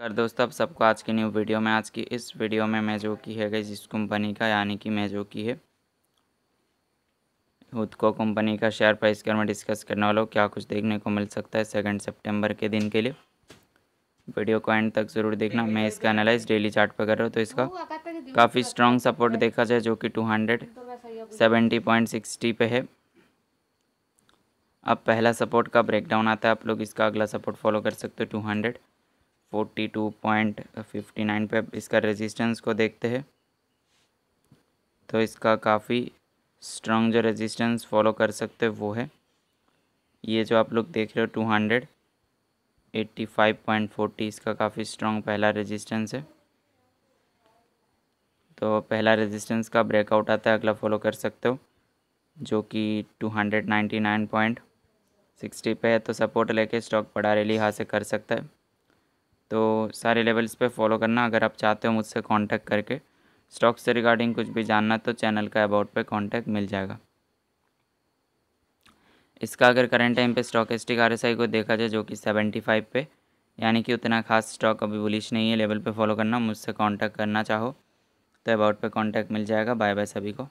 कर दोस्तों आप सबको आज की न्यू वीडियो में आज की इस वीडियो में मैं जो की है गई जिस कंपनी का यानी कि मैं जो की है को कंपनी का शेयर प्राइस के में डिस्कस करने वाला हूँ क्या कुछ देखने को मिल सकता है सेकंड सितंबर के दिन के लिए वीडियो को एंड तक ज़रूर देखना मैं इसका एनालाइज डेली चार्ट पर कर रहा हूँ तो इसका काफ़ी स्ट्रॉन्ग सपोर्ट देखा जाए जो कि two hundred seventy point sixty पे है अब पहला सपोर्ट का ब्रेकडाउन आता है आप लोग इसका अगला सपोर्ट फॉलो कर सकते हो two hundred forty two point fifty nine पे इसका रेजिस्टेंस को देखते हैं तो इसका काफ़ी स्ट्रॉन्ग जो रेजिस्टेंस फॉलो कर सकते वो है ये जो आप लोग देख रहे हो two hundred eighty five point forty इसका काफ़ी स्ट्रॉन्ग पहला रेजिस्टेंस है तो पहला रेजिस्टेंस का ब्रेकआउट आता है अगला फॉलो कर सकते हो जो कि two hundred ninety nine point sixty पे है तो सपोर्ट लेके स्टॉक बड़ा रैली हासिल कर सकता है तो सारे लेवल्स पे फॉलो करना अगर आप चाहते हो मुझसे कांटेक्ट करके स्टॉक से रिगार्डिंग कुछ भी जानना तो चैनल का अबाउट पे कांटेक्ट मिल जाएगा इसका अगर करंट टाइम पे स्टॉकिस्टिक आर को देखा जाए जो कि सेवेंटी फाइव पे यानी कि उतना खास स्टॉक अभी बुलिश नहीं है लेवल पे फॉलो करना मुझसे कांटेक्ट करना चाहो तो अबाउट पे कांटेक्ट मिल जाएगा बाय बाय सभी को